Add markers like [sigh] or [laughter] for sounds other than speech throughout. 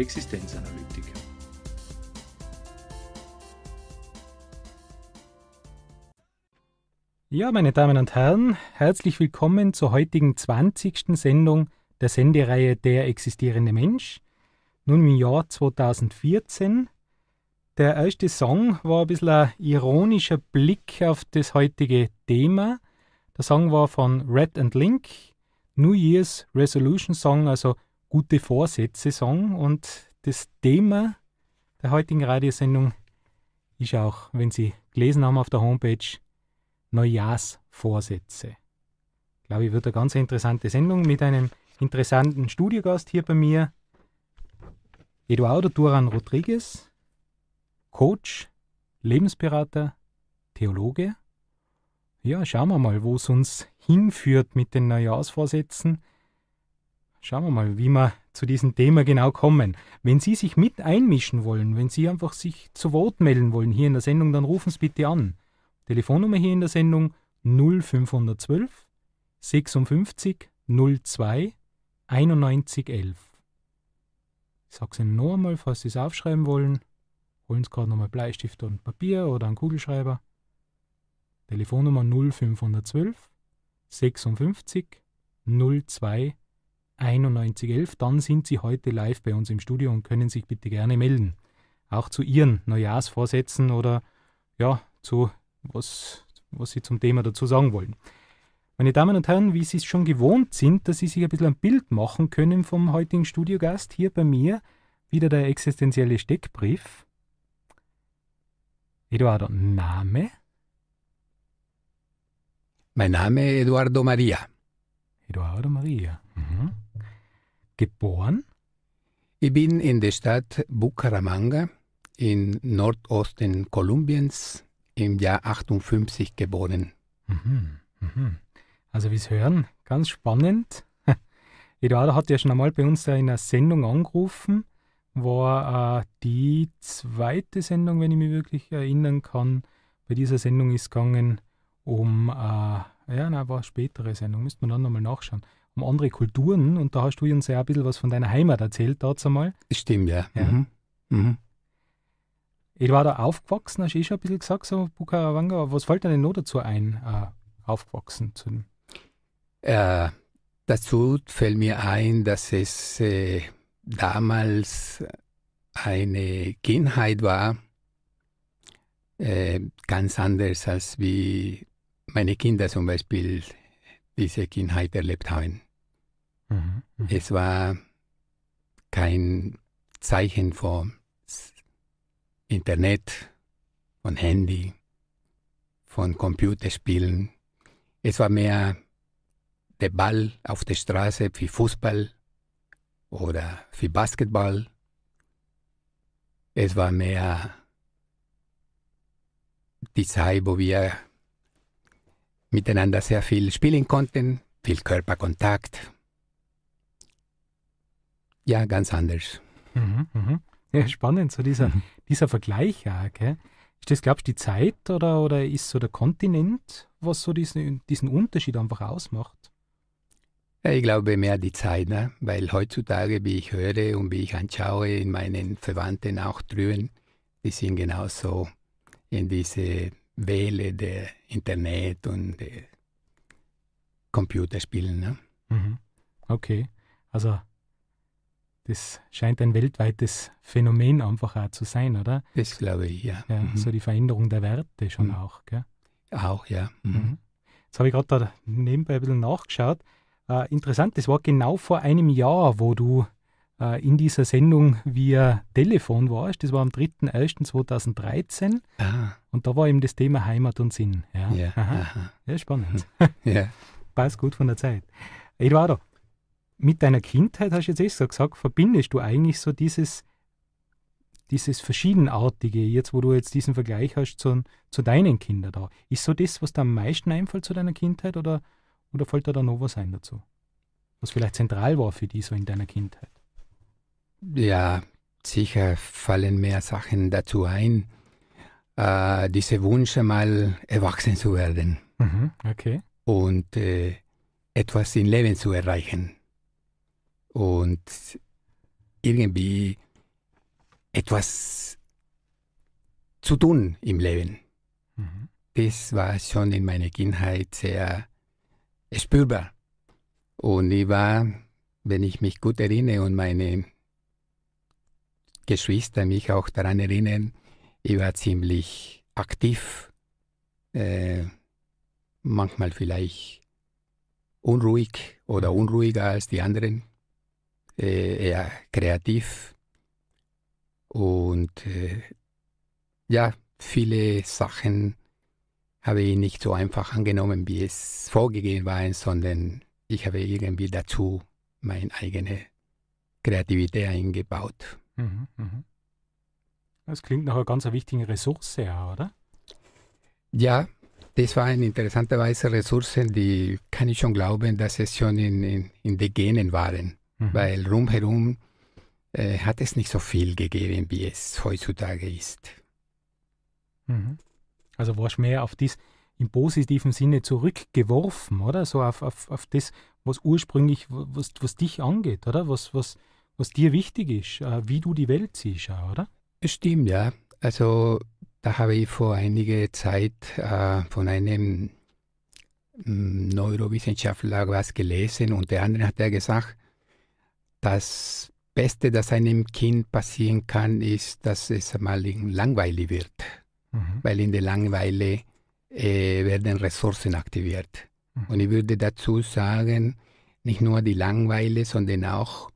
Existenzanalytik. Ja, meine Damen und Herren, herzlich willkommen zur heutigen 20. Sendung der Sendereihe Der existierende Mensch, nun im Jahr 2014. Der erste Song war ein bisschen ein ironischer Blick auf das heutige Thema. Der Song war von Red and Link, New Year's Resolution Song, also gute Vorsätze sagen. Und das Thema der heutigen Radiosendung ist auch, wenn Sie gelesen haben auf der Homepage, Neujahrsvorsätze. Ich glaube ich, wird eine ganz interessante Sendung mit einem interessanten Studiogast hier bei mir, Eduardo Duran Rodriguez, Coach, Lebensberater, Theologe. Ja, schauen wir mal, wo es uns hinführt mit den Neujahrsvorsätzen. Schauen wir mal, wie wir zu diesem Thema genau kommen. Wenn Sie sich mit einmischen wollen, wenn Sie einfach sich zu Wort melden wollen hier in der Sendung, dann rufen Sie bitte an. Telefonnummer hier in der Sendung 0512 56 02 91 11. Ich sage es Ihnen noch einmal, falls Sie es aufschreiben wollen. Holen Sie gerade nochmal Bleistift und Papier oder einen Kugelschreiber. Telefonnummer 0512 56 02 91 11. 9111, dann sind Sie heute live bei uns im Studio und können sich bitte gerne melden. Auch zu Ihren Neujahrsvorsätzen oder ja, zu was, was Sie zum Thema dazu sagen wollen. Meine Damen und Herren, wie Sie es schon gewohnt sind, dass Sie sich ein bisschen ein Bild machen können vom heutigen Studiogast, hier bei mir wieder der existenzielle Steckbrief. Eduardo, Name? Mein Name Eduardo Maria. Eduardo Maria. Mhm geboren? Ich bin in der Stadt Bucaramanga in Nordosten Kolumbiens im Jahr 58 geboren. Mhm, mhm. Also wie es hören, ganz spannend. [laughs] Eduardo hat ja schon einmal bei uns in einer Sendung angerufen, war äh, die zweite Sendung, wenn ich mich wirklich erinnern kann. Bei dieser Sendung ist es gegangen um, äh, ja, na, war eine spätere Sendung, müsste man dann nochmal nachschauen um andere Kulturen und da hast du uns ja ein bisschen was von deiner Heimat erzählt, dazu mal. Stimmt, ja. ja. Mhm. Mhm. Ich war da aufgewachsen, hast du eh schon ein bisschen gesagt, so Bukarawanga, was fällt dir denn noch dazu ein, äh, aufgewachsen zu dem? Äh, dazu fällt mir ein, dass es äh, damals eine Kindheit war, äh, ganz anders als wie meine Kinder zum Beispiel diese Kindheit erlebt haben. Mhm, mhm. Es war kein Zeichen vom Internet, von Handy, von Computerspielen. Es war mehr der Ball auf der Straße wie Fußball oder wie Basketball. Es war mehr die Zeit, wo wir miteinander sehr viel spielen konnten, viel Körperkontakt. Ja, ganz anders. Mhm, mhm. Ja, spannend, so dieser, mhm. dieser Vergleich ja, gell? Ist das, glaubst du, die Zeit oder, oder ist so der Kontinent, was so diesen, diesen Unterschied einfach ausmacht? Ja, ich glaube mehr die Zeit, ne? weil heutzutage, wie ich höre und wie ich anschaue, in meinen Verwandten auch drüben, die sind genauso in diese Welle der Internet und äh, Computerspielen. Ne? Mhm. Okay, also das scheint ein weltweites Phänomen einfach auch zu sein, oder? Das glaube ich, ja. ja mhm. So die Veränderung der Werte schon mhm. auch, gell? Auch, ja. Mhm. Mhm. Jetzt habe ich gerade da nebenbei ein bisschen nachgeschaut. Äh, interessant, das war genau vor einem Jahr, wo du äh, in dieser Sendung via Telefon warst. Das war am 3.1.2013. Ah. Und da war eben das Thema Heimat und Sinn. Ja, ja, Aha. ja spannend. [laughs] ja. Passt gut von der Zeit. Eduardo, mit deiner Kindheit, hast du jetzt eh so gesagt, verbindest du eigentlich so dieses, dieses Verschiedenartige, jetzt wo du jetzt diesen Vergleich hast zu, zu deinen Kindern da. Ist so das, was dir am meisten einfällt zu deiner Kindheit oder, oder fällt da, da noch was ein dazu? Was vielleicht zentral war für dich so in deiner Kindheit? Ja, sicher fallen mehr Sachen dazu ein, äh, diese Wünsche mal erwachsen zu werden. Mhm, okay. Und äh, etwas im Leben zu erreichen. Und irgendwie etwas zu tun im Leben. Mhm. Das war schon in meiner Kindheit sehr spürbar. Und ich war, wenn ich mich gut erinnere und meine Geschwister mich auch daran erinnern, ich war ziemlich aktiv, äh, manchmal vielleicht unruhig oder mhm. unruhiger als die anderen, äh, eher kreativ und äh, ja, viele Sachen habe ich nicht so einfach angenommen, wie es vorgegeben war, sondern ich habe irgendwie dazu meine eigene Kreativität eingebaut. Mhm, mhm. Das klingt nach einer ganz wichtigen Ressource, oder? Ja, das war eine interessante Weise Ressourcen, die kann ich schon glauben, dass es schon in, in, in den Genen waren. Mhm. Weil rumherum äh, hat es nicht so viel gegeben, wie es heutzutage ist. Mhm. Also warst du mehr auf das im positiven Sinne zurückgeworfen, oder? So auf, auf, auf das, was ursprünglich, was, was dich angeht, oder? Was, was, was dir wichtig ist, äh, wie du die Welt siehst, oder? Stimmt, ja. Also da habe ich vor einiger Zeit äh, von einem mm, Neurowissenschaftler was gelesen. Unter anderem hat er gesagt, das Beste, das einem Kind passieren kann, ist, dass es mal langweilig wird. Mhm. Weil in der Langeweile äh, werden Ressourcen aktiviert. Mhm. Und ich würde dazu sagen, nicht nur die Langeweile, sondern auch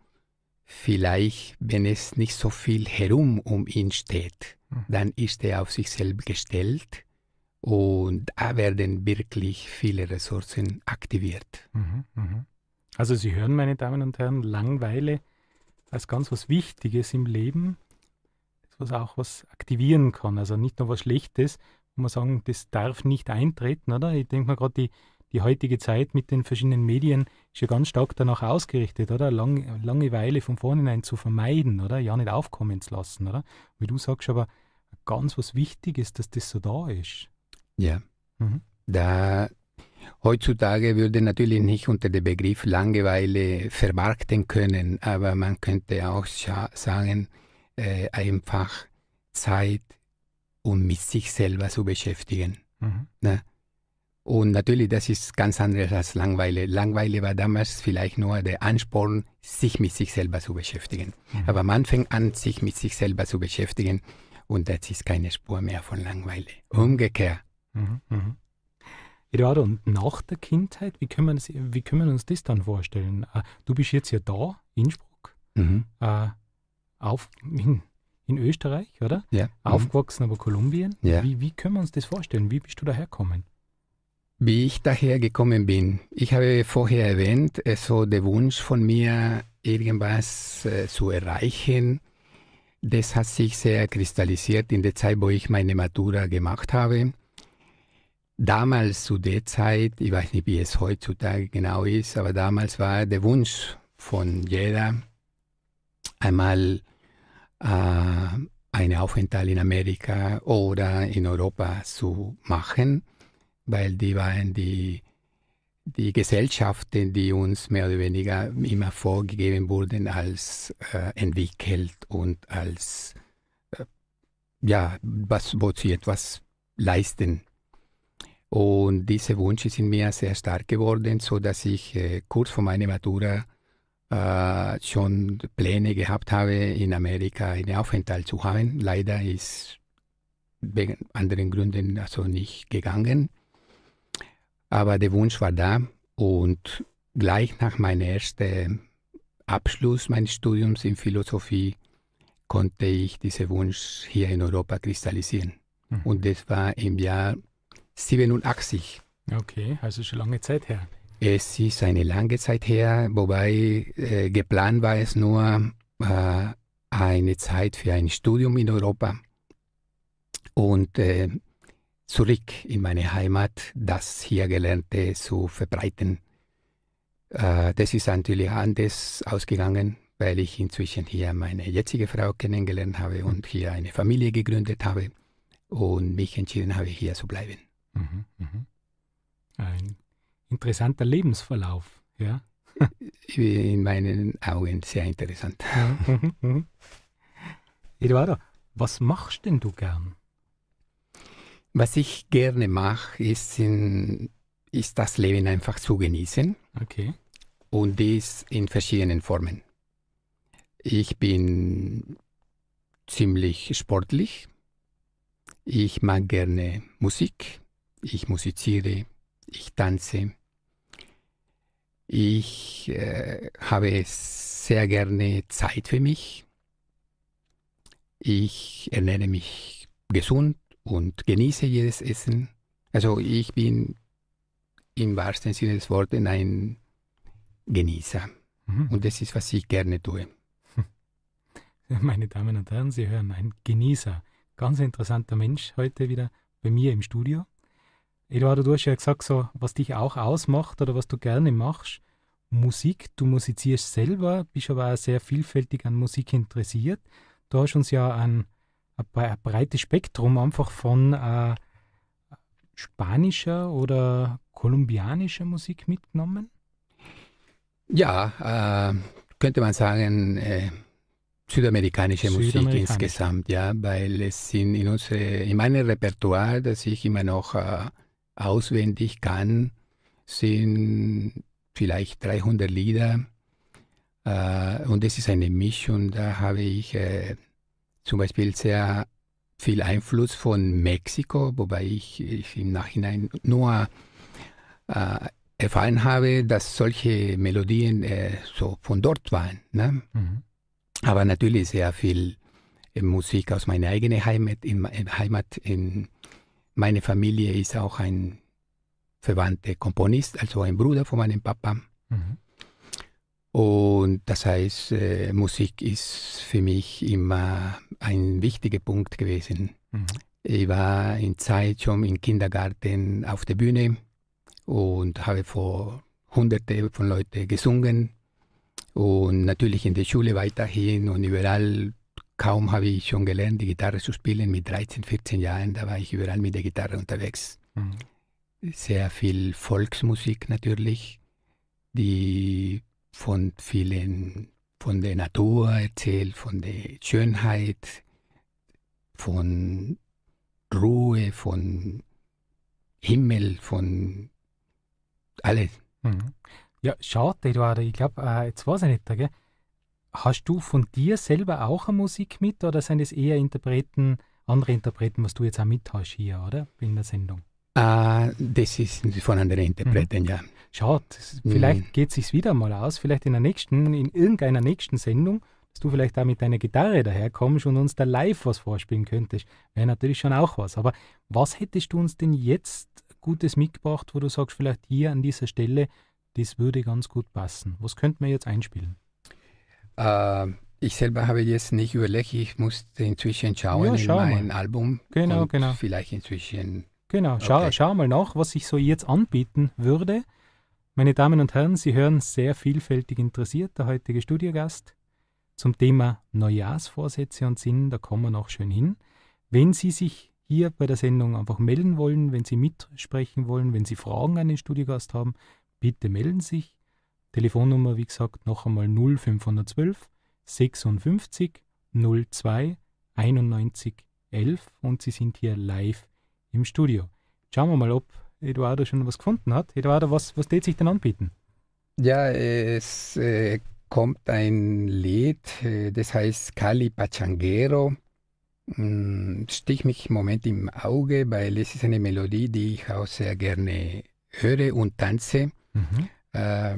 Vielleicht, wenn es nicht so viel herum um ihn steht, hm. dann ist er auf sich selbst gestellt und da werden wirklich viele Ressourcen aktiviert. Mhm, mhm. Also Sie hören, meine Damen und Herren, Langweile als ganz was Wichtiges im Leben, was auch was aktivieren kann. Also nicht nur was Schlechtes, wo man sagen, das darf nicht eintreten, oder? Ich denke mal gerade die die heutige Zeit mit den verschiedenen Medien ist ja ganz stark danach ausgerichtet, oder? Lang, Langeweile von vornherein zu vermeiden, oder? Ja, nicht aufkommen zu lassen, oder? Wie du sagst, aber ganz was Wichtiges, dass das so da ist. Ja. Mhm. Da heutzutage würde natürlich nicht unter dem Begriff Langeweile vermarkten können, aber man könnte auch sagen, äh, einfach Zeit, um mit sich selber zu beschäftigen. Mhm. Ne? Und natürlich, das ist ganz anders als Langweile. Langweile war damals vielleicht nur der Ansporn, sich mit sich selber zu beschäftigen. Mhm. Aber man fängt an, sich mit sich selber zu beschäftigen und das ist keine Spur mehr von Langweile. Umgekehrt. Mhm. Mhm. Eduardo, und nach der Kindheit, wie können, wir, wie können wir uns das dann vorstellen? Äh, du bist jetzt ja da, Innsbruck, mhm. äh, auf, in, in, Österreich, oder? Ja. Mhm. Aufgewachsen, aber Kolumbien. Ja. Wie, wie können wir uns das vorstellen? Wie bist du daherkommen? Wie ich daher gekommen bin. Ich habe vorher erwähnt, also der Wunsch von mir, irgendwas äh, zu erreichen, das hat sich sehr kristallisiert in der Zeit, wo ich meine Matura gemacht habe. Damals zu der Zeit, ich weiß nicht, wie es heutzutage genau ist, aber damals war der Wunsch von jeder, einmal äh, einen Aufenthalt in Amerika oder in Europa zu machen weil die waren die, die Gesellschaften, die uns mehr oder weniger immer vorgegeben wurden als äh, entwickelt und als, äh, ja, was, wo sie etwas leisten. Und diese Wünsche sind mir sehr stark geworden, sodass ich äh, kurz vor meiner Matura äh, schon Pläne gehabt habe, in Amerika einen Aufenthalt zu haben. Leider ist wegen anderen Gründen also nicht gegangen. Aber der Wunsch war da und gleich nach meinem ersten Abschluss meines Studiums in Philosophie konnte ich diesen Wunsch hier in Europa kristallisieren. Mhm. Und das war im Jahr 87. Okay, also schon lange Zeit her. Es ist eine lange Zeit her, wobei äh, geplant war es nur äh, eine Zeit für ein Studium in Europa. Und äh, zurück in meine Heimat, das hier Gelernte zu verbreiten. Äh, das ist natürlich anders ausgegangen, weil ich inzwischen hier meine jetzige Frau kennengelernt habe mhm. und hier eine Familie gegründet habe und mich entschieden habe, hier zu bleiben. Mhm, mhm. Ein interessanter Lebensverlauf, ja? [laughs] In meinen Augen sehr interessant. Mhm, Eduardo, was machst denn du gern? Was ich gerne mache, ist, ist das Leben einfach zu genießen. Okay. Und dies in verschiedenen Formen. Ich bin ziemlich sportlich. Ich mag gerne Musik. Ich musiziere. Ich tanze. Ich äh, habe sehr gerne Zeit für mich. Ich ernähre mich gesund und genieße jedes Essen. Also ich bin im wahrsten Sinne des Wortes ein Genießer. Mhm. Und das ist, was ich gerne tue. [laughs] Meine Damen und Herren, Sie hören ein Genießer. Ganz interessanter Mensch heute wieder bei mir im Studio. Eduardo, du hast ja gesagt, so, was dich auch ausmacht oder was du gerne machst, Musik. Du musizierst selber, bist aber auch sehr vielfältig an Musik interessiert. Du hast uns ja einen ein breites Spektrum einfach von äh, spanischer oder kolumbianischer Musik mitgenommen? Ja, äh, könnte man sagen, äh, südamerikanische, südamerikanische Musik insgesamt, ja, weil es sind in, unsere, äh, in meinem Repertoire, das ich immer noch äh, auswendig kann, sind vielleicht 300 Lieder äh, und es ist eine Mischung, da habe ich zum Beispiel sehr viel Einfluss von Mexiko, wobei ich, ich im Nachhinein nur äh, erfahren habe, dass solche Melodien äh, so von dort waren. Ne? Mhm. Aber natürlich sehr viel äh, Musik aus meiner eigenen Heimat. In, Heimat in, meine Familie ist auch ein verwandter Komponist, also ein Bruder von meinem Papa. Mhm. Und das heißt, äh, Musik ist für mich immer ein wichtiger Punkt gewesen. Mhm. Ich war in Zeit schon im Kindergarten auf der Bühne und habe vor Hunderte von Leuten gesungen und natürlich in der Schule weiterhin und überall. Kaum habe ich schon gelernt, die Gitarre zu spielen. Mit 13, 14 Jahren, da war ich überall mit der Gitarre unterwegs. Mhm. Sehr viel Volksmusik natürlich, die von vielen von der Natur erzählt, von der Schönheit, von Ruhe, von Himmel, von alles. Mhm. Ja, schade, Eduardo. Ich glaube, äh, jetzt weiß ich nicht, gell? Hast du von dir selber auch eine Musik mit oder sind es eher Interpreten, andere Interpreten, was du jetzt auch mit hast hier, oder? In der Sendung? Äh, das ist voneinander interpretieren, mhm. ja. Schaut, vielleicht mhm. geht es sich wieder mal aus, vielleicht in der nächsten, in irgendeiner nächsten Sendung, dass du vielleicht da mit deiner Gitarre daherkommst und uns da live was vorspielen könntest. Wäre natürlich schon auch was. Aber was hättest du uns denn jetzt Gutes mitgebracht, wo du sagst, vielleicht hier an dieser Stelle, das würde ganz gut passen? Was könnten wir jetzt einspielen? Äh, ich selber habe jetzt nicht überlegt, ich musste inzwischen schauen ja, schau in mein mal. Album. Genau, genau. Vielleicht inzwischen Genau, schau, okay. schau mal nach, was ich so jetzt anbieten würde. Meine Damen und Herren, Sie hören sehr vielfältig interessiert, der heutige Studiogast zum Thema Neujahrsvorsätze und Sinn, da kommen wir noch schön hin. Wenn Sie sich hier bei der Sendung einfach melden wollen, wenn Sie mitsprechen wollen, wenn Sie Fragen an den Studiogast haben, bitte melden Sie sich. Telefonnummer, wie gesagt, noch einmal 0512 56 02 91 11 und Sie sind hier live im Studio. Schauen wir mal, ob Eduardo schon was gefunden hat. Eduardo, was, was tät sich denn anbieten? Ja, es äh, kommt ein Lied, äh, das heißt Cali Pachanguero. Hm, stich mich im Moment im Auge, weil es ist eine Melodie, die ich auch sehr gerne höre und tanze. Mhm. Äh,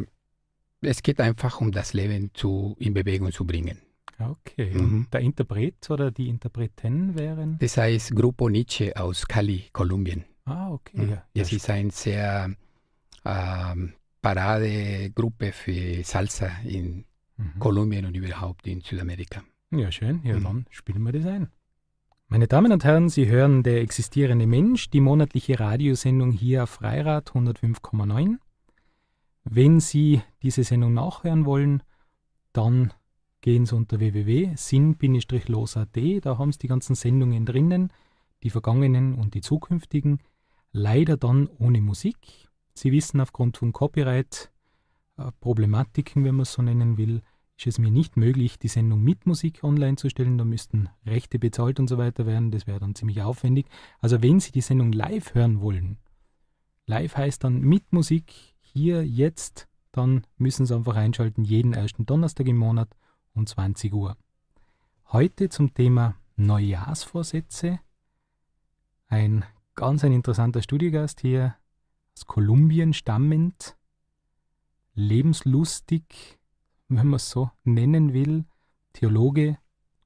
es geht einfach um das Leben zu, in Bewegung zu bringen. Okay. Mhm. Der Interpret oder die Interpretin wären? Das heißt Grupo Nietzsche aus Cali, Kolumbien. Ah, okay. Mhm. Ja, das ja, ist eine sehr ähm, Paradegruppe für Salsa in mhm. Kolumbien und überhaupt in Südamerika. Ja, schön. Ja, mhm. dann spielen wir das ein. Meine Damen und Herren, Sie hören Der existierende Mensch, die monatliche Radiosendung hier auf Freirad 105,9. Wenn Sie diese Sendung nachhören wollen, dann gehen Sie unter www.sinn-los.at, da haben Sie die ganzen Sendungen drinnen, die vergangenen und die zukünftigen. Leider dann ohne Musik. Sie wissen, aufgrund von Copyright-Problematiken, äh, wenn man es so nennen will, ist es mir nicht möglich, die Sendung mit Musik online zu stellen. Da müssten Rechte bezahlt und so weiter werden. Das wäre dann ziemlich aufwendig. Also wenn Sie die Sendung live hören wollen, live heißt dann mit Musik hier, jetzt, dann müssen Sie einfach einschalten, jeden ersten Donnerstag im Monat und 20 Uhr. Heute zum Thema Neujahrsvorsätze. Ein ganz ein interessanter Studiogast hier aus Kolumbien stammend, lebenslustig, wenn man es so nennen will, Theologe,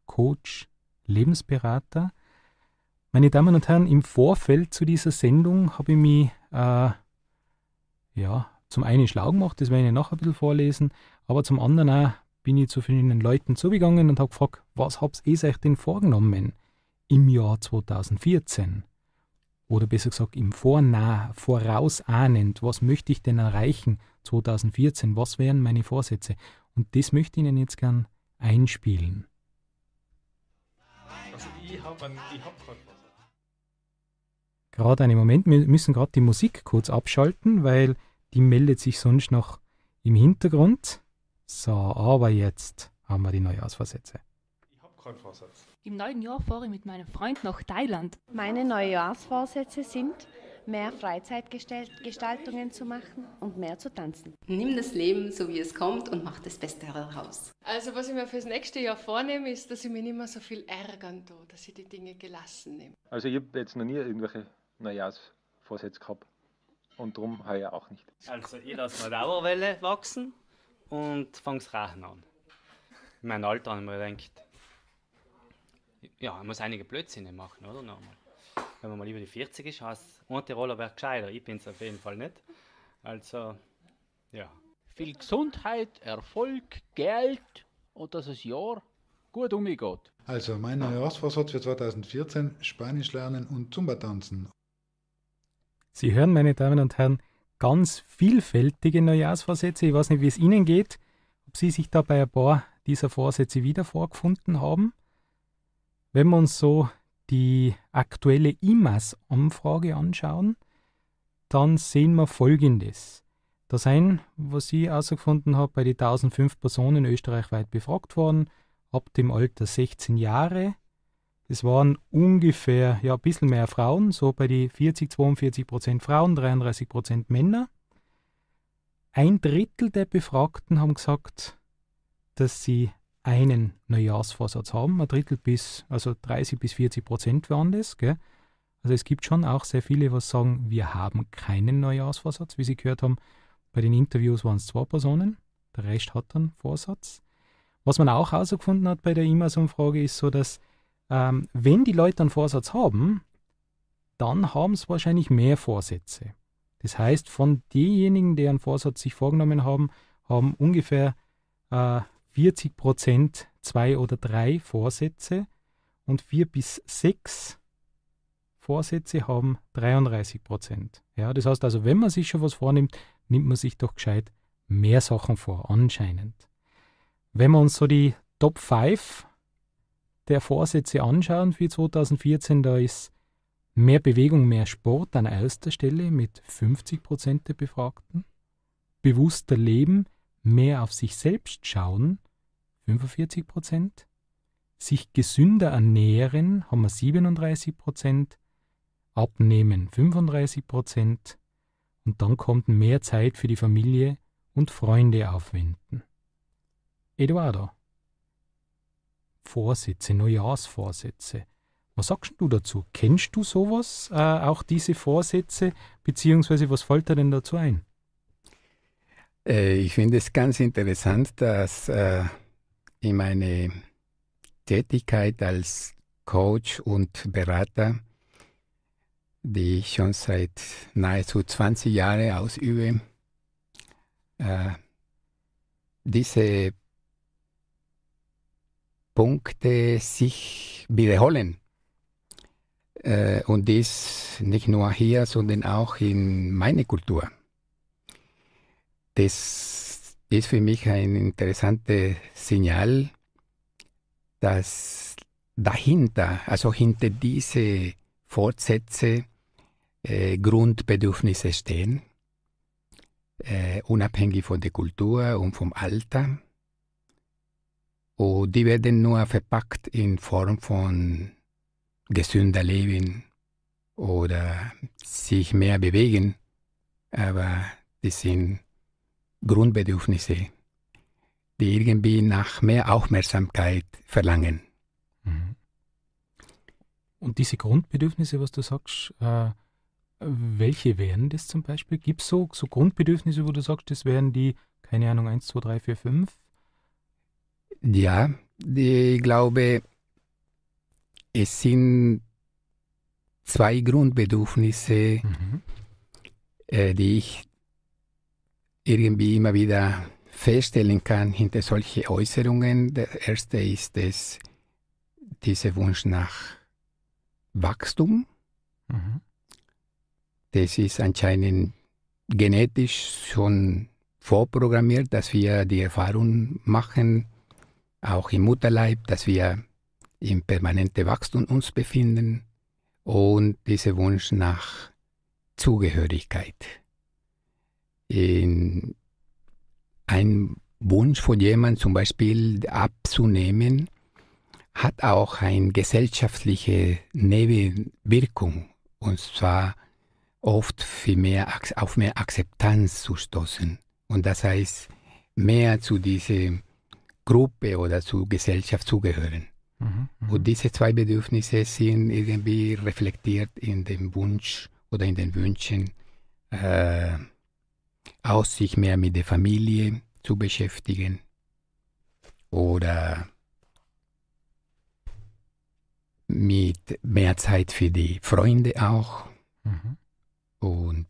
Coach, Lebensberater. Meine Damen und Herren, im Vorfeld zu dieser Sendung habe ich mich äh, ja, zum einen schlau gemacht, das werde ich Ihnen nachher ein bisschen vorlesen, aber zum anderen auch bin ich zu verschiedenen Leuten zugegangen und habe gefragt, was habt ihr euch denn vorgenommen im Jahr 2014? Oder besser gesagt, im Vornah, vorausahnend, was möchte ich denn erreichen 2014? Was wären meine Vorsätze? Und das möchte ich Ihnen jetzt gern einspielen. Also ich habe hab gerade was. Gerade einen Moment, wir müssen gerade die Musik kurz abschalten, weil die meldet sich sonst noch im Hintergrund. So, aber jetzt haben wir die Neujahrsvorsätze. Ich habe keinen Vorsatz. Im neuen Jahr fahre ich mit meinem Freund nach Thailand. Meine Neujahrsvorsätze sind, mehr Freizeitgestaltungen zu machen und mehr zu tanzen. Nimm das Leben so wie es kommt und mach das Beste heraus. Also was ich mir fürs nächste Jahr vornehme, ist, dass ich mich nicht mehr so viel ärgern tue, dass ich die Dinge gelassen nehme. Also ich habe jetzt noch nie irgendwelche Neujahrsvorsätze gehabt und darum habe ich auch nicht. Also ich lasse mir Dauerwelle wachsen und fang's Rachen an. In meinem Alter habe ich mir gedacht, ja, man muss einige Blödsinne machen, oder? Normal. Wenn man mal über die 40 ist, heißt die Roller wäre gescheiter. Ich bin es auf jeden Fall nicht. Also, ja. Viel Gesundheit, Erfolg, Geld und dass das Jahr gut umgeht. Also, mein Neujahrsvorsatz für 2014: Spanisch lernen und Zumba tanzen. Sie hören, meine Damen und Herren, ganz vielfältige Neujahrsvorsätze. Ich weiß nicht, wie es Ihnen geht, ob Sie sich dabei ein paar dieser Vorsätze wieder vorgefunden haben. Wenn wir uns so die aktuelle IMAS-Umfrage anschauen, dann sehen wir Folgendes. Da sind, was ich herausgefunden habe, bei den 1005 Personen österreichweit befragt worden, ab dem Alter 16 Jahre es waren ungefähr, ja, ein bisschen mehr Frauen, so bei die 40, 42 Prozent Frauen, 33 Prozent Männer. Ein Drittel der Befragten haben gesagt, dass sie einen Neujahrsvorsatz haben. Ein Drittel bis, also 30 bis 40 Prozent waren das. Gell? Also es gibt schon auch sehr viele, was sagen, wir haben keinen Neujahrsvorsatz. Wie Sie gehört haben, bei den Interviews waren es zwei Personen, der Rest hat einen Vorsatz. Was man auch herausgefunden hat bei der IMAS-Umfrage ist so, dass ähm, wenn die Leute einen Vorsatz haben, dann haben sie wahrscheinlich mehr Vorsätze. Das heißt, von denjenigen, die einen Vorsatz sich vorgenommen haben, haben ungefähr äh, 40 Prozent zwei oder drei Vorsätze und vier bis sechs Vorsätze haben 33 Prozent. Ja, das heißt also, wenn man sich schon was vornimmt, nimmt man sich doch gescheit mehr Sachen vor, anscheinend. Wenn wir uns so die Top 5 der Vorsätze anschauen für 2014, da ist mehr Bewegung, mehr Sport an erster Stelle mit 50 Prozent der Befragten, bewusster Leben, mehr auf sich selbst schauen, 45 Prozent, sich gesünder ernähren, haben wir 37 Prozent, abnehmen 35 Prozent und dann kommt mehr Zeit für die Familie und Freunde aufwenden. Eduardo, Vorsätze, Neujahrsvorsätze. Was sagst du dazu? Kennst du sowas, äh, auch diese Vorsätze, beziehungsweise was fällt dir denn dazu ein? Äh, ich finde es ganz interessant, dass äh, in meiner Tätigkeit als Coach und Berater, die ich schon seit nahezu 20 Jahren ausübe, äh, diese Punkte sich wiederholen. Äh, und dies nicht nur hier, sondern auch in meiner Kultur. Das ist für mich ein interessantes Signal, dass dahinter, also hinter diese Fortsätze, äh, Grundbedürfnisse stehen, äh, unabhängig von der Kultur und vom Alter. Und die werden nur verpackt in Form von gesünder Leben oder sich mehr bewegen, aber die sind Grundbedürfnisse, die irgendwie nach mehr Aufmerksamkeit verlangen. Mhm. Und diese Grundbedürfnisse, was du sagst, äh, welche wären das zum Beispiel? Gibt es so, so Grundbedürfnisse, wo du sagst, das wären die, keine Ahnung, 1, 2, 3, 4, 5? Ja, ich glaube, es sind zwei Grundbedürfnisse, mhm. Äh, die ich irgendwie immer wieder feststellen kann hinter solche Äußerungen. Der erste ist es, dieser Wunsch nach Wachstum. Mhm. Das ist anscheinend genetisch schon vorprogrammiert, dass wir die Erfahrung machen, auch im Mutterleib, dass wir im permanenten Wachstum uns befinden und dieser Wunsch nach Zugehörigkeit. In ein Wunsch von jemandem zum Beispiel abzunehmen, hat auch eine gesellschaftliche Nebenwirkung und zwar oft viel mehr auf mehr Akzeptanz zu stoßen. Und das heißt, mehr zu diesem Gruppe oder zur Gesellschaft zugehören. Mhm, mhm, und diese zwei Bedürfnisse sind irgendwie reflektiert in dem Wunsch oder in den Wünschen, äh, aus sich mehr mit der Familie zu beschäftigen oder mit mehr Zeit für die Freunde auch. Mhm. Und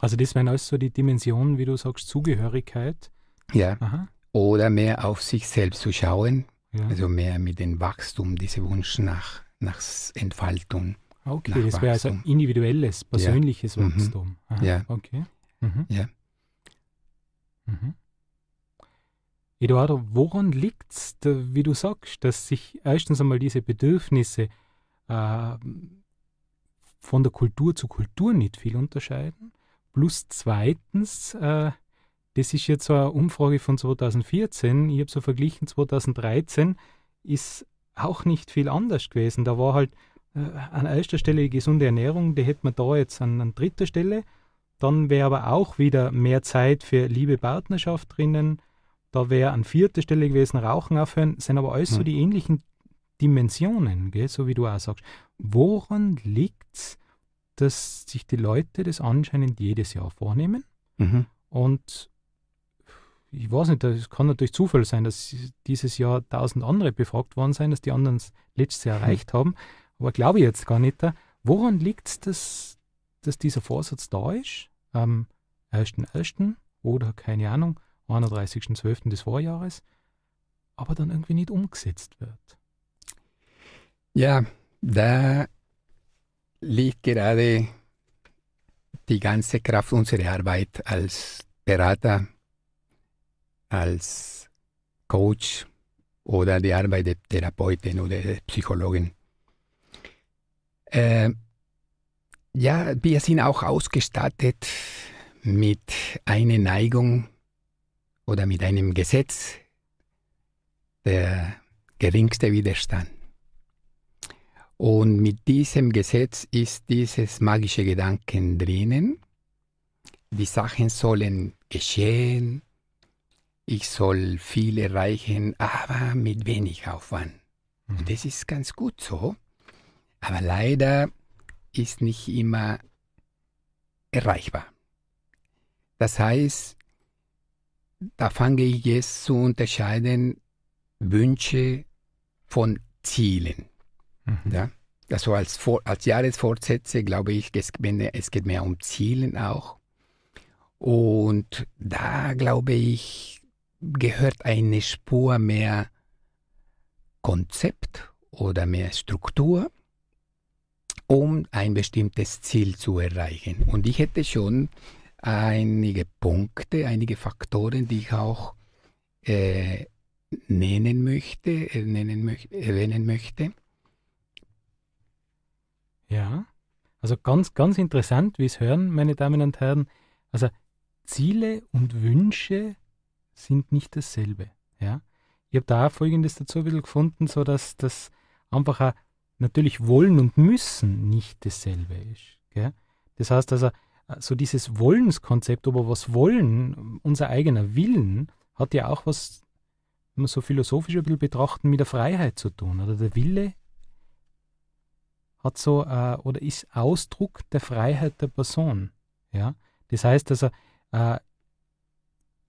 also das wären alles so die Dimensionen, wie du sagst, Zugehörigkeit. Ja. Aha oder mehr auf sich selbst zu schauen, ja. also mehr mit dem Wachstum, diesem Wunsch nach, nach Entfaltung. Okay, nach das wäre also individuelles, persönliches ja. Mhm. Wachstum. Aha, ja. Okay. Mhm. Ja. Mhm. Eduardo, woran liegt es, wie du sagst, dass sich erstens einmal diese Bedürfnisse äh, von der Kultur zu Kultur nicht viel unterscheiden, plus zweitens äh, das ist jetzt so eine Umfrage von 2014. Ich habe so verglichen, 2013 ist auch nicht viel anders gewesen. Da war halt äh, an erster Stelle die gesunde Ernährung, die hätte man da jetzt an, an dritter Stelle. Dann wäre aber auch wieder mehr Zeit für liebe Partnerschaft drinnen. Da wäre an vierter Stelle gewesen Rauchen aufhören. Sind aber alles hm. so die ähnlichen Dimensionen, gell? so wie du auch sagst. Woran liegt es, dass sich die Leute das anscheinend jedes Jahr vornehmen? Mhm. Und ich weiß nicht, es kann natürlich Zufall sein, dass dieses Jahr tausend andere befragt worden sind, dass die anderen es letztes Jahr hm. erreicht haben. Aber glaube ich jetzt gar nicht. Woran liegt es, dass, dass dieser Vorsatz da ist? Am 1.1. oder keine Ahnung, 31.12. des Vorjahres, aber dann irgendwie nicht umgesetzt wird. Ja, da liegt gerade die ganze Kraft unserer Arbeit als Berater als Coach oder die Arbeit der Therapeuten oder der Psychologen. Äh, ja, wir sind auch ausgestattet mit einer Neigung oder mit einem Gesetz, der geringste Widerstand. Und mit diesem Gesetz ist dieses magische Gedanken drinnen. Die Sachen sollen geschehen, ich soll viel erreichen, aber mit wenig Aufwand. Mhm. Und das ist ganz gut so. Aber leider ist nicht immer erreichbar. Das heißt, da fange ich jetzt zu unterscheiden Wünsche von Zielen. Mhm. Ja? Also als, Vor als Jahresvorsätze glaube ich, es, es geht mehr um Zielen auch. Und da glaube ich, gehört eine Spur mehr Konzept oder mehr Struktur, um ein bestimmtes Ziel zu erreichen. Und ich hätte schon einige Punkte, einige Faktoren, die ich auch äh, nennen möchte, äh, nennen möchte, erwähnen möchte. Ja, also ganz, ganz interessant, wie es hören, meine Damen und Herren. Also Ziele und Wünsche sind nicht dasselbe. Ja? Ich habe da auch folgendes dazu ein bisschen gefunden, so dass das einfach auch natürlich wollen und müssen nicht dasselbe ist. Gell? Das heißt also, äh, so dieses Wollenskonzept, aber was wollen, unser eigener Willen, hat ja auch was, wenn man so philosophisch ein bisschen betrachten, mit der Freiheit zu tun. Oder der Wille hat so, äh, oder ist Ausdruck der Freiheit der Person. Ja? Das heißt also, äh,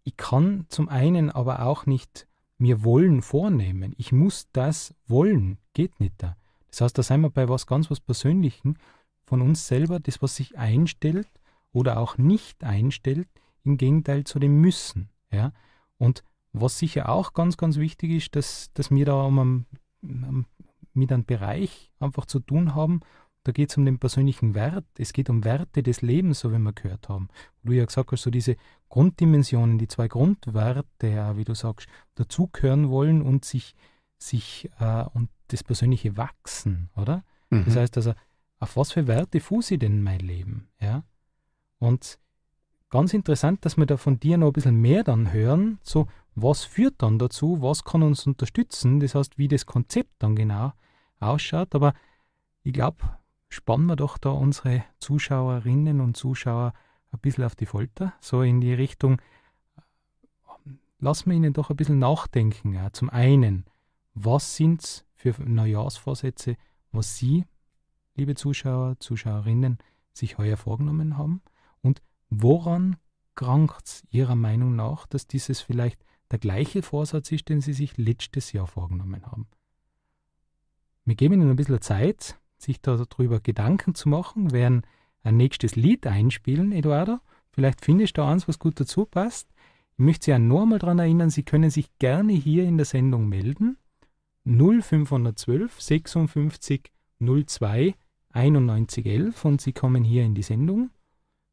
ich kann zum einen aber auch nicht mir Wollen vornehmen. Ich muss das wollen. Geht nicht da. Das heißt, da sind wir bei was ganz was Persönlichen von uns selber, das, was sich einstellt oder auch nicht einstellt, im Gegenteil zu dem Müssen. Ja? Und was sicher auch ganz, ganz wichtig ist, dass, dass wir da um, um, mit einem Bereich einfach zu tun haben, da geht es um den persönlichen Wert. Es geht um Werte des Lebens, so wie wir gehört haben. du ja gesagt hast, so diese Grunddimensionen, die zwei Grundwerte, wie du sagst, dazugehören wollen und sich, sich äh, und das persönliche Wachsen, oder? Mhm. Das heißt also, auf was für Werte fuße ich denn mein Leben? Ja? Und ganz interessant, dass wir da von dir noch ein bisschen mehr dann hören, so was führt dann dazu, was kann uns unterstützen, das heißt, wie das Konzept dann genau ausschaut. Aber ich glaube, spannen wir doch da unsere Zuschauerinnen und Zuschauer ein bisschen auf die Folter, so in die Richtung, lassen wir ihnen doch ein bisschen nachdenken. Ja. Zum einen, was sind es für Neujahrsvorsätze, was Sie, liebe Zuschauer, Zuschauerinnen, sich heuer vorgenommen haben? Und woran krankt es Ihrer Meinung nach, dass dieses vielleicht der gleiche Vorsatz ist, den Sie sich letztes Jahr vorgenommen haben? Wir geben Ihnen ein bisschen Zeit, sich darüber Gedanken zu machen, werden ein nächstes Lied einspielen, Eduardo. Vielleicht findest du eins, was gut dazu passt. Ich möchte Sie auch einmal daran erinnern, Sie können sich gerne hier in der Sendung melden. 0512 56 02 91 11 und Sie kommen hier in die Sendung.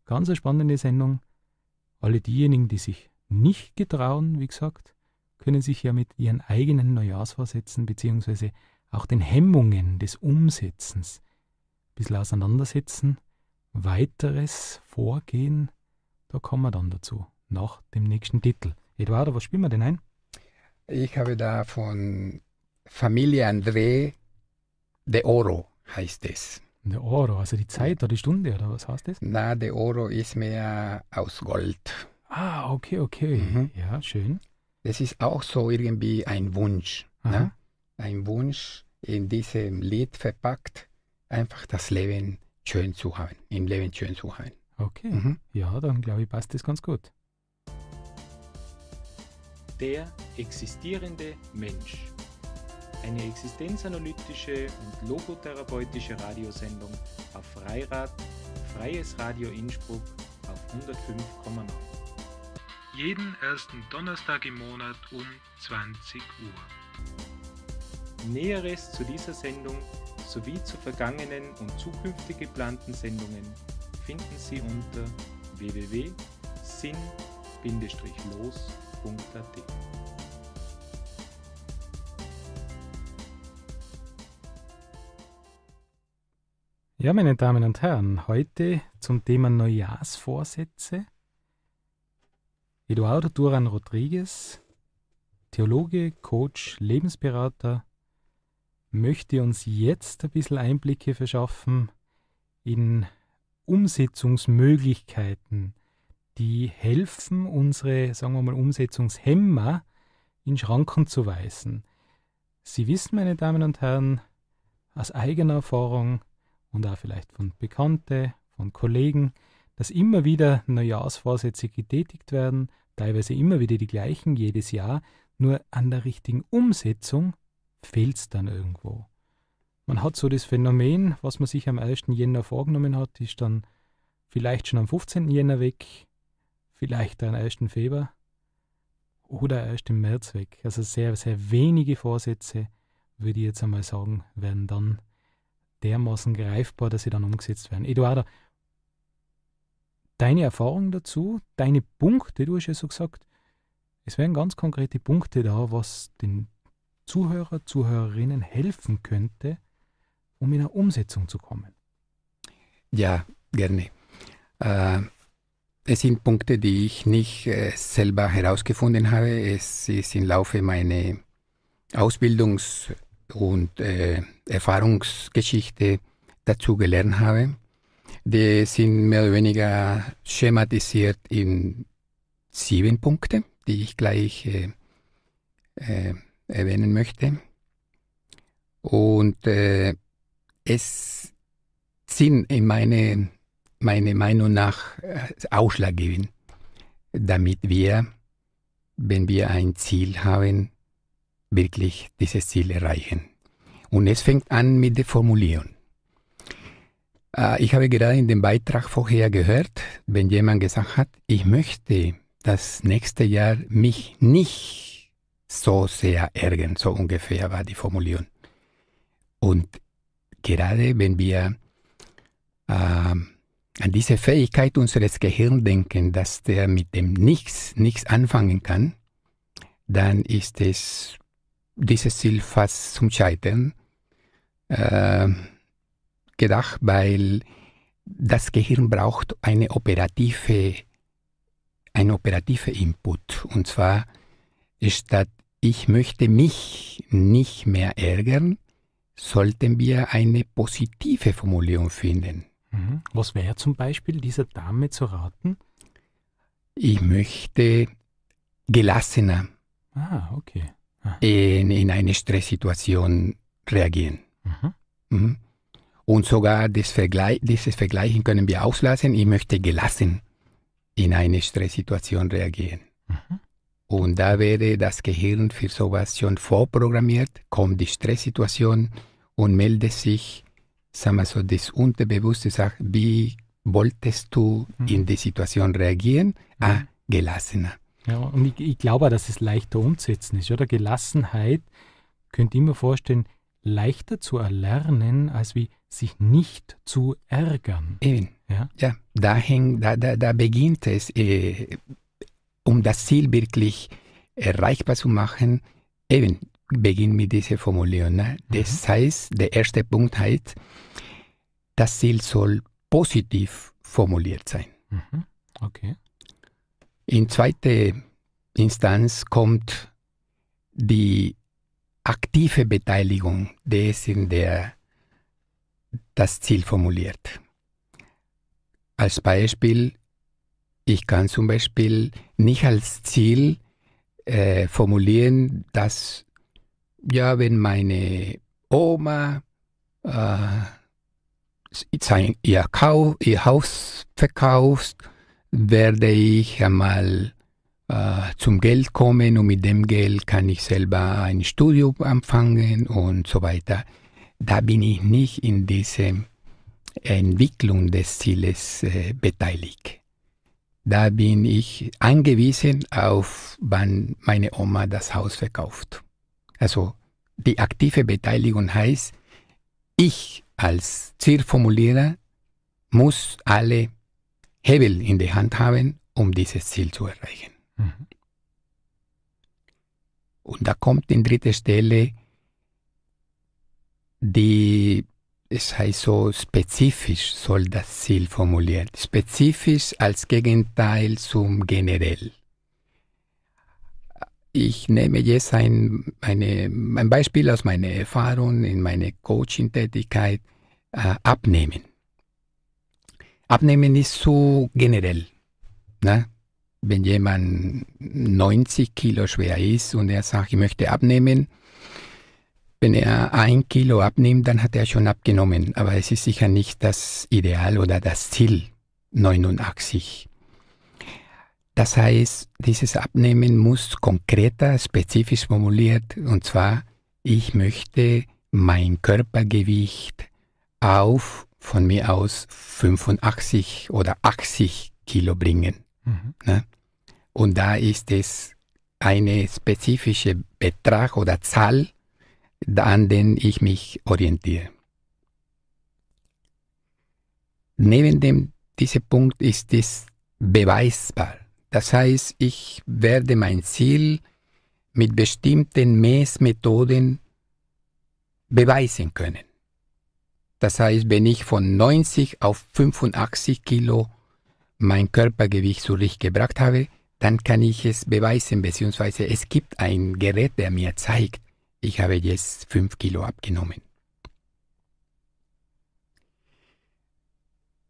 Ganz eine spannende Sendung. Alle diejenigen, die sich nicht getrauen, wie gesagt, können sich ja mit ihren eigenen Neujahrsvorsätzen beziehungsweise auch den Hemmungen des Umsetzens ein bisschen auseinandersetzen, weiteres Vorgehen, da kommen wir dann dazu, nach dem nächsten Titel. Eduardo, was spielen wir denn ein? Ich habe da von Familie André de Oro heißt es. De Oro, also die Zeit oder die Stunde oder was heißt das? Na, de Oro ist mehr aus Gold. Ah, okay, okay. Mhm. Ja, schön. Das ist auch so irgendwie ein Wunsch. Ne? ein Wunsch in diesem Lied verpackt, einfach das Leben schön zu haben, im Leben schön zu haben. Okay, mhm. ja, dann glaube ich, passt das ganz gut. Der existierende Mensch. Eine existenzanalytische und logotherapeutische Radiosendung auf Freirad, Freies Radio Innsbruck auf 105,9. Jeden ersten Donnerstag im Monat um 20 Uhr. Näheres zu dieser Sendung sowie zu vergangenen und zukünftig geplanten Sendungen finden Sie unter www.sinn-los.at. Ja, meine Damen und Herren, heute zum Thema Neujahrsvorsätze. Eduardo Duran Rodriguez, Theologe, Coach, Lebensberater möchte uns jetzt ein bisschen Einblicke verschaffen in Umsetzungsmöglichkeiten, die helfen, unsere, sagen wir mal, Umsetzungshemmer in Schranken zu weisen. Sie wissen, meine Damen und Herren, aus eigener Erfahrung und auch vielleicht von Bekannten, von Kollegen, dass immer wieder Neujahrsvorsätze getätigt werden, teilweise immer wieder die gleichen jedes Jahr, nur an der richtigen Umsetzung fehlt es dann irgendwo. Man hat so das Phänomen, was man sich am 1. Jänner vorgenommen hat, ist dann vielleicht schon am 15. Jänner weg, vielleicht am 1. Februar oder erst im März weg. Also sehr, sehr wenige Vorsätze, würde ich jetzt einmal sagen, werden dann dermaßen greifbar, dass sie dann umgesetzt werden. Eduarda, deine Erfahrung dazu, deine Punkte, du hast ja so gesagt, es wären ganz konkrete Punkte da, was den Zuhörer, Zuhörerinnen helfen könnte, um in eine Umsetzung zu kommen? Ja, gerne. Äh, es sind Punkte, die ich nicht äh, selber herausgefunden habe. Es ist im Laufe meiner Ausbildungs- und äh, Erfahrungsgeschichte dazu gelernt habe. Die sind mehr oder weniger schematisiert in sieben Punkte, die ich gleich äh, äh erwähnen möchte. Und äh, es sind in meine, meiner Meinung nach äh, ausschlaggebend, damit wir, wenn wir ein Ziel haben, wirklich dieses Ziel erreichen. Und es fängt an mit der Formulierung. Ah, ich habe gerade in dem Beitrag vorher gehört, wenn jemand gesagt hat, ich möchte das nächste Jahr mich nicht so sehr ärgern, so ungefähr war die Formulierung. Und gerade wenn wir äh, an diese Fähigkeit unseres Gehirns denken, dass der mit dem Nichts nichts anfangen kann, dann ist es dieses Ziel fast zum Scheitern äh, gedacht, weil das Gehirn braucht eine operative, einen operativen Input. Und zwar statt ich möchte mich nicht mehr ärgern, sollten wir eine positive Formulierung finden. Mhm. Was wäre zum Beispiel dieser Dame zu raten? Ich möchte gelassener ah, okay. in, in, eine Stresssituation reagieren. Mhm. mhm. Und sogar Vergleich, dieses Vergleichen können wir auslassen. Ich möchte gelassen in eine Stresssituation reagieren. Mhm. Und da wäre das Gehirn für sowas schon vorprogrammiert, kommt die Stresssituation und meldet sich, sagen wir so, das Unterbewusste sagt, wie wolltest du mhm. in die Situation reagieren? Mhm. Ah, gelassener. Ja, und ich, ich glaube, auch, dass es leichter umzusetzen ist, oder? Gelassenheit könnt ihr mir vorstellen, leichter zu erlernen, als wie sich nicht zu ärgern. Eben. Ja, ja da, hängt, da, da, da beginnt es. Äh, um das Ziel wirklich erreichbar zu machen, eben beginnt mit dieser Formulierung. Ne? Das mhm. heißt, der erste Punkt heißt, das Ziel soll positiv formuliert sein. Mhm. Okay. In zweiter Instanz kommt die aktive Beteiligung dessen, der das Ziel formuliert. Als Beispiel, ich kann zum Beispiel nicht als Ziel äh, formulieren, dass, ja, wenn meine Oma äh, sein, ihr, Kau, ihr Haus verkauft, werde ich einmal äh, zum Geld kommen und mit dem Geld kann ich selber ein Studium anfangen und so weiter. Da bin ich nicht in dieser Entwicklung des Zieles äh, beteiligt. Da bin ich angewiesen auf, wann meine Oma das Haus verkauft. Also die aktive Beteiligung heißt, ich als Zielformulierer muss alle Hebel in der Hand haben, um dieses Ziel zu erreichen. Mhm. Und da kommt in dritter Stelle die es heißt so, spezifisch soll das Ziel formuliert. Spezifisch als Gegenteil zum generell. Ich nehme jetzt ein, eine, ein Beispiel aus meiner Erfahrung in meiner Coaching-Tätigkeit. Äh, abnehmen. Abnehmen ist so generell. Ne? Wenn jemand 90 Kilo schwer ist und er sagt, ich möchte abnehmen, wenn er ein Kilo abnimmt, dann hat er schon abgenommen. Aber es ist sicher nicht das Ideal oder das Ziel 89. Das heißt, dieses Abnehmen muss konkreter, spezifisch formuliert. Und zwar, ich möchte mein Körpergewicht auf von mir aus 85 oder 80 Kilo bringen. Mhm. Ne? Und da ist es eine spezifische Betrag oder Zahl, an denen ich mich orientiere. Neben dem dieser Punkt ist es beweisbar. Das heißt, ich werde mein Ziel mit bestimmten Messmethoden beweisen können. Das heißt, wenn ich von 90 auf 85 Kilo mein Körpergewicht zurückgebracht habe, dann kann ich es beweisen, beziehungsweise es gibt ein Gerät, der mir zeigt, ich habe jetzt 5 Kilo abgenommen.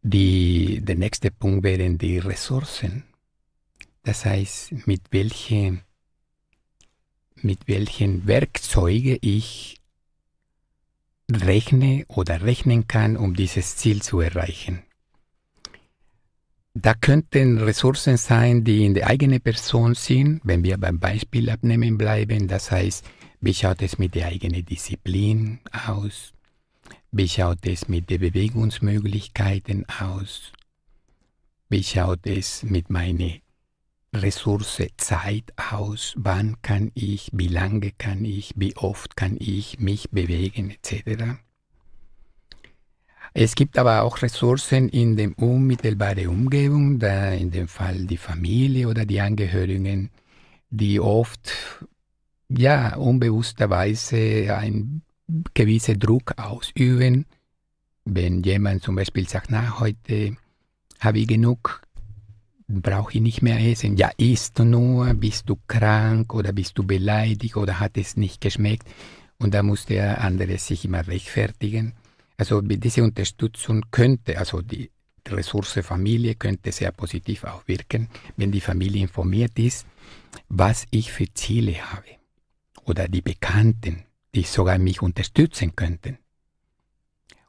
Die, der nächste Punkt wären die Ressourcen. Das heißt, mit, welche, mit welchen Werkzeugen ich rechne oder rechnen kann, um dieses Ziel zu erreichen. Da könnten Ressourcen sein, die in der eigenen Person sind, wenn wir beim Beispiel abnehmen bleiben. Das heißt, wie schaut es mit der eigenen Disziplin aus? Wie schaut es mit den Bewegungsmöglichkeiten aus? Wie schaut es mit meiner Ressource Zeit aus? Wann kann ich, wie lange kann ich, wie oft kann ich mich bewegen etc. Es gibt aber auch Ressourcen in der unmittelbaren Umgebung, da in dem Fall die Familie oder die Angehörigen, die oft ja unbewussterweise ein gewisser Druck ausüben, wenn jemand zum Beispiel sagt, na, heute habe ich genug, brauche ich nicht mehr essen. Ja, isst du nur, bist du krank oder bist du beleidigt oder hat es nicht geschmeckt. Und da muss der andere sich immer rechtfertigen. Also diese Unterstützung könnte, also die Ressource Familie könnte sehr positiv auch wirken, wenn die Familie informiert ist, was ich für Ziele habe oder die Bekannten, die sogar mich unterstützen könnten.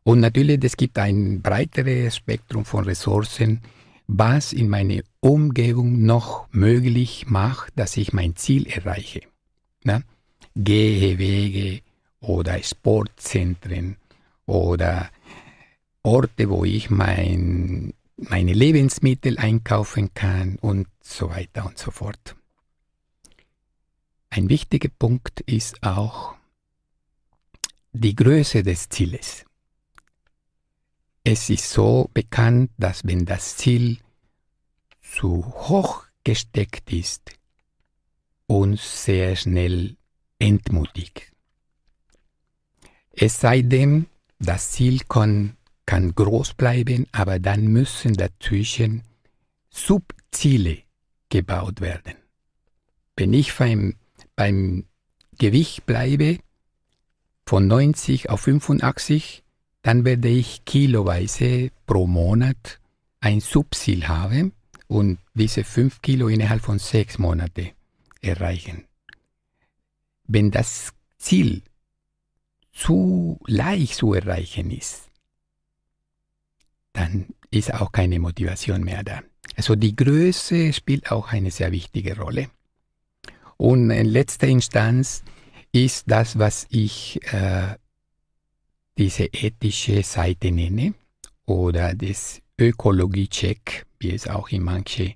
Und natürlich, es gibt ein breiteres Spektrum von Ressourcen, was in meiner Umgebung noch möglich macht, dass ich mein Ziel erreiche. Na? Gehwege oder Sportzentren oder Orte, wo ich mein, meine Lebensmittel einkaufen kann und so weiter und so fort. Ein wichtiger Punkt ist auch die Größe des Zieles. Es ist so bekannt, dass wenn das Ziel zu hoch gesteckt ist, uns sehr schnell entmutigt. Es sei denn, das Ziel kann, kann groß bleiben, aber dann müssen dazwischen Subziele gebaut werden. Wenn ich beim beim Gewicht bleibe, von 90 auf 85, dann werde ich kiloweise pro Monat ein Subziel haben und diese 5 Kilo innerhalb von 6 Monaten erreichen. Wenn das Ziel zu leicht zu erreichen ist, dann ist auch keine Motivation mehr da. Also die Größe spielt auch eine sehr wichtige Rolle. Und in letzter Instanz ist das, was ich äh, diese ethische Seite nenne oder das Ökologie-Check, wie es auch in manche,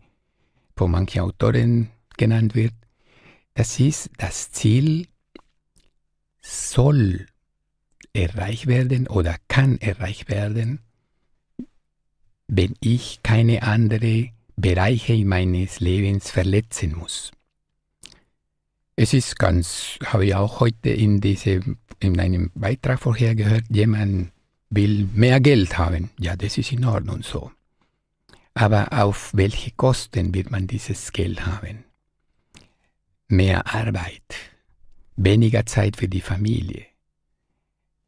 von manchen Autoren genannt wird. Das ist das Ziel, soll erreicht werden oder kann erreicht werden, wenn ich keine anderen Bereiche meines Lebens verletzen muss. Es ist ganz, habe ich auch heute in, diese, in einem Beitrag vorher gehört, jemand will mehr Geld haben. Ja, das ist in Ordnung so. Aber auf welche Kosten wird man dieses Geld haben? Mehr Arbeit, weniger Zeit für die Familie.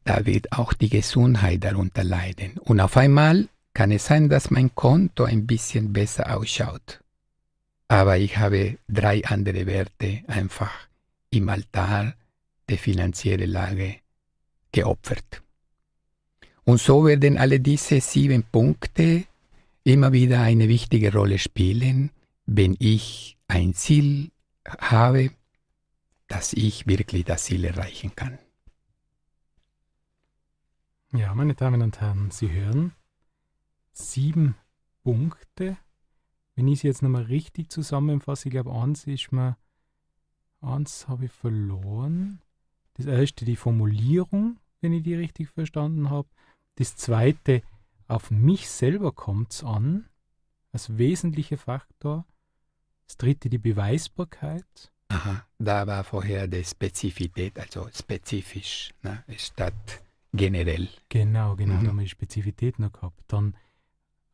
Da wird auch die Gesundheit darunter leiden. Und auf einmal kann es sein, dass mein Konto ein bisschen besser ausschaut aber ich habe drei andere Werte einfach im Altar der finanziellen Lage geopfert. Und so werden alle diese sieben Punkte immer wieder eine wichtige Rolle spielen, wenn ich ein Ziel habe, dass ich wirklich das Ziel erreichen kann. Ja, meine Damen und Herren, Sie hören sieben Punkte wenn ich es jetzt nochmal richtig zusammenfasse, ich glaube, eins ist mir, eins habe ich verloren. Das erste, die Formulierung, wenn ich die richtig verstanden habe. Das zweite, auf mich selber kommt es an, als wesentlicher Faktor. Das dritte, die Beweisbarkeit. Aha, da war vorher die Spezifität, also spezifisch, ne, statt generell. Genau, genau, mhm. da haben wir die Spezifität noch gehabt. Dann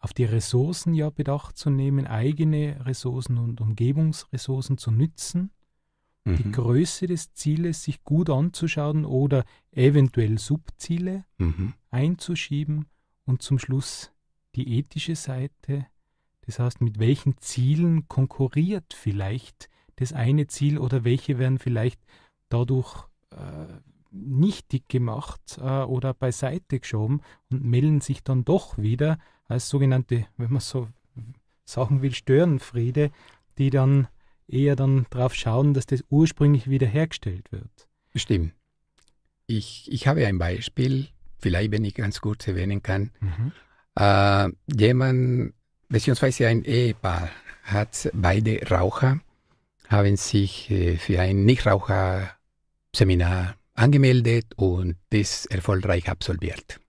auf die Ressourcen ja Bedacht zu nehmen, eigene Ressourcen und Umgebungsressourcen zu nützen, mhm. die Größe des Zieles sich gut anzuschauen oder eventuell Subziele mhm. einzuschieben und zum Schluss die ethische Seite, das heißt, mit welchen Zielen konkurriert vielleicht das eine Ziel oder welche werden vielleicht dadurch äh, nicht dick gemacht äh, oder beiseite geschoben und melden sich dann doch wieder als sogenannte, wenn man so sagen will, Störenfriede, die dann eher dann darauf schauen, dass das ursprünglich wiederhergestellt wird. Stimmt. Ich, ich habe ein Beispiel, vielleicht wenn ich ganz kurz erwähnen kann. Mhm. Äh, jemand, beziehungsweise ein Ehepaar, hat beide Raucher, haben sich äh, für ein Nichtraucher-Seminar angemeldet und das erfolgreich absolviert.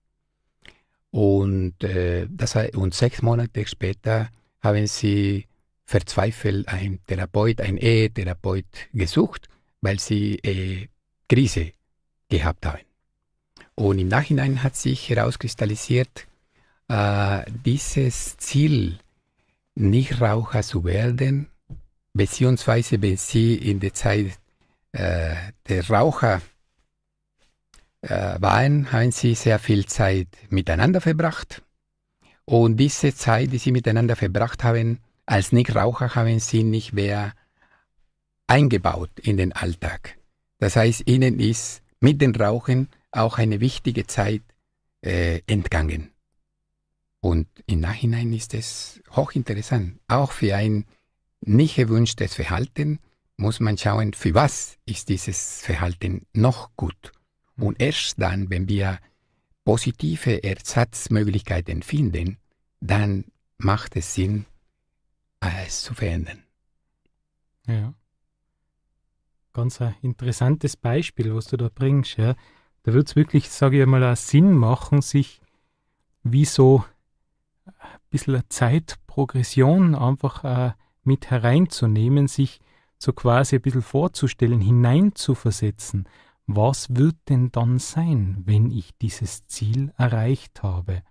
Und, äh, das, und sechs Monate später haben sie verzweifelt einen Therapeut, einen E-Therapeut gesucht, weil sie eine äh, Krise gehabt haben. Und im Nachhinein hat sich herauskristallisiert, äh, dieses Ziel, nicht Raucher zu werden, beziehungsweise wenn sie in der Zeit äh, der Raucher äh, waren, haben sie sehr viel Zeit miteinander verbracht. Und diese Zeit, die sie miteinander verbracht haben, als Nichtraucher haben sie nicht mehr eingebaut in den Alltag. Das heißt, ihnen ist mit dem Rauchen auch eine wichtige Zeit äh, entgangen. Und im Nachhinein ist es hochinteressant. Auch für ein nicht gewünschtes Verhalten muss man schauen, für was ist dieses Verhalten noch gut. Und erst dann, wenn wir positive Ersatzmöglichkeiten finden, dann macht es Sinn, alles zu verändern. Ja. Ganz ein interessantes Beispiel, was du da bringst. Ja. Da würde es wirklich, sage ich mal, auch Sinn machen, sich wie so ein bisschen Zeitprogression einfach äh, mit hereinzunehmen, sich so quasi ein bisschen vorzustellen, hineinzuversetzen was wird denn dann sein, wenn ich dieses Ziel erreicht habe?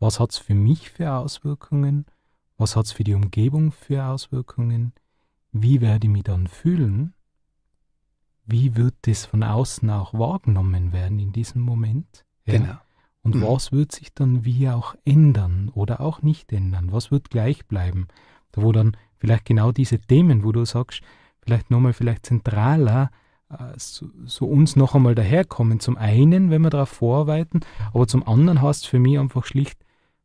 Was hat es für mich für Auswirkungen? Was hat es für die Umgebung für Auswirkungen? Wie werde ich mich dann fühlen? Wie wird das von außen auch wahrgenommen werden in diesem Moment? Ja. Genau. Und mhm. was wird sich dann wie auch ändern oder auch nicht ändern? Was wird gleich bleiben? Da wo dann vielleicht genau diese Themen, wo du sagst, vielleicht nochmal vielleicht zentraler äh, so, so uns noch einmal daherkommen. Zum einen, wenn wir darauf vorarbeiten, aber zum anderen heißt es für mich einfach schlicht,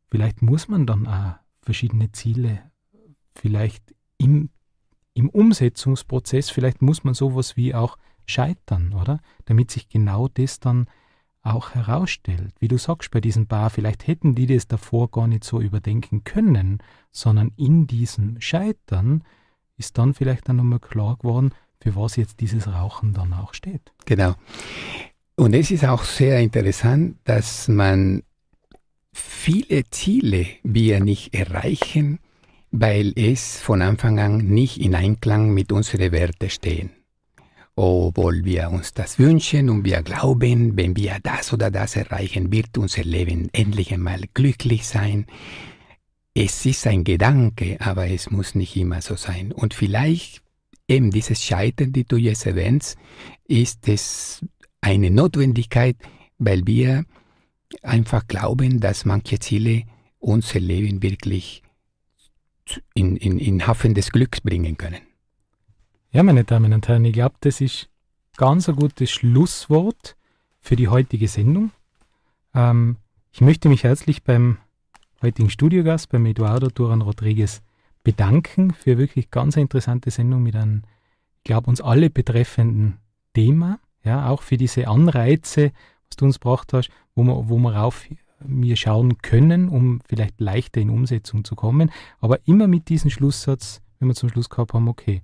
vielleicht muss man dann auch verschiedene Ziele vielleicht im, im Umsetzungsprozess, vielleicht muss man sowas wie auch scheitern, oder? Damit sich genau das dann auch herausstellt. Wie du sagst, bei diesem Paar, vielleicht hätten die das davor gar nicht so überdenken können, sondern in diesem Scheitern ist dann vielleicht dann nochmal klar geworden, für was jetzt dieses Rauchen dann auch steht. Genau. Und es ist auch sehr interessant, dass man viele Ziele wir nicht erreichen, weil es von Anfang an nicht in Einklang mit unseren Werten stehen. Obwohl wir uns das wünschen und wir glauben, wenn wir das oder das erreichen, wird unser Leben endlich einmal glücklich sein. Es ist ein Gedanke, aber es muss nicht immer so sein. Und vielleicht eben dieses Scheitern, die du jetzt erwähnst, ist es eine Notwendigkeit, weil wir einfach glauben, dass manche Ziele unser Leben wirklich in, in, in Hafen des Glücks bringen können. Ja, meine Damen und Herren, ich glaube, das ist ganz ein gutes Schlusswort für die heutige Sendung. Ähm, ich möchte mich herzlich beim heutigen Studiogast, beim Eduardo Duran Rodriguez, bedanken für wirklich ganz eine interessante Sendung mit einem, ich glaube uns alle betreffenden Thema. Ja, auch für diese Anreize, was du uns gebracht hast, wo wir, wo wir rauf wir schauen können, um vielleicht leichter in Umsetzung zu kommen. Aber immer mit diesem Schlusssatz, wenn wir zum Schluss gehabt haben, okay,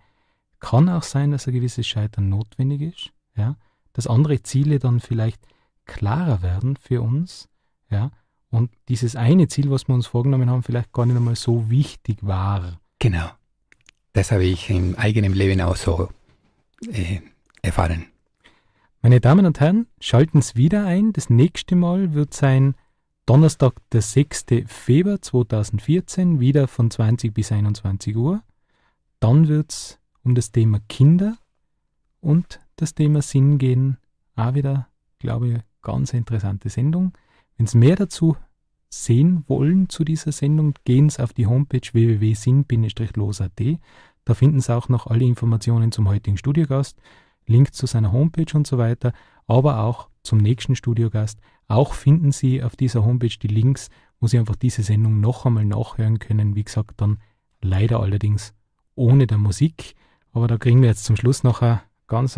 kann auch sein, dass ein gewisses Scheitern notwendig ist, ja, dass andere Ziele dann vielleicht klarer werden für uns, ja, und dieses eine Ziel, was wir uns vorgenommen haben, vielleicht gar nicht einmal so wichtig war. Genau. Das habe ich im eigenen Leben auch so äh, erfahren. Meine Damen und Herren, schalten Sie wieder ein. Das nächste Mal wird sein Donnerstag, der 6. Februar 2014, wieder von 20 bis 21 Uhr. Dann wird es um das Thema Kinder und das Thema Sinn gehen. Auch wieder, glaube ich, ganz interessante Sendung. Wenn Sie mehr dazu sehen wollen zu dieser Sendung, gehen Sie auf die Homepage www.sing-los.at. Da finden Sie auch noch alle Informationen zum heutigen Studiogast, Link zu seiner Homepage und so weiter, aber auch zum nächsten Studiogast. Auch finden Sie auf dieser Homepage die Links, wo Sie einfach diese Sendung noch einmal nachhören können. Wie gesagt, dann leider allerdings ohne der Musik. Aber da kriegen wir jetzt zum Schluss noch ein ganz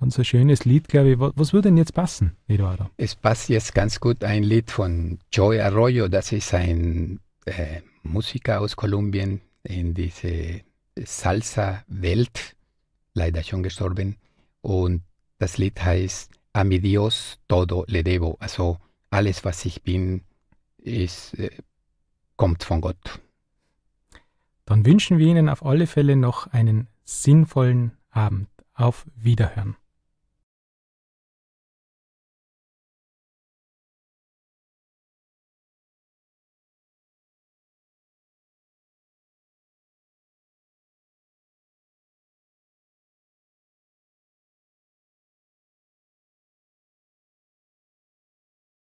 und so schönes Lied, glaube ich. Was würde denn jetzt passen, Eduardo? Es passt jetzt ganz gut ein Lied von Joy Arroyo. Das ist ein äh, Musiker aus Kolumbien in diese Salsa-Welt, leider schon gestorben. Und das Lied heißt A mi Dios todo le debo. Also alles, was ich bin, ist, äh, kommt von Gott. Dann wünschen wir Ihnen auf alle Fälle noch einen sinnvollen Abend. Auf Wiederhören.